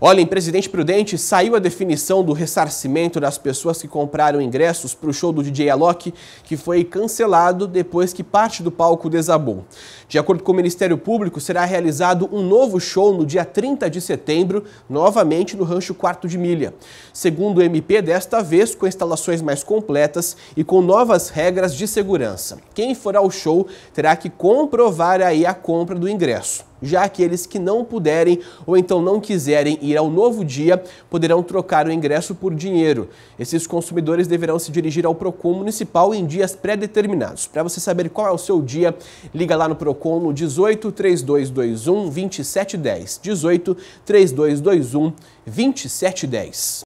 Olha, em Presidente Prudente saiu a definição do ressarcimento das pessoas que compraram ingressos para o show do DJ Alok, que foi cancelado depois que parte do palco desabou. De acordo com o Ministério Público, será realizado um novo show no dia 30 de setembro, novamente no Rancho Quarto de Milha. Segundo o MP, desta vez com instalações mais completas e com novas regras de segurança. Quem for ao show terá que comprovar aí a compra do ingresso. Já aqueles que não puderem ou então não quiserem ir ao novo dia poderão trocar o ingresso por dinheiro. Esses consumidores deverão se dirigir ao Procon Municipal em dias pré-determinados. Para você saber qual é o seu dia, liga lá no Procon no 18 3221 2710. 18 3221 2710.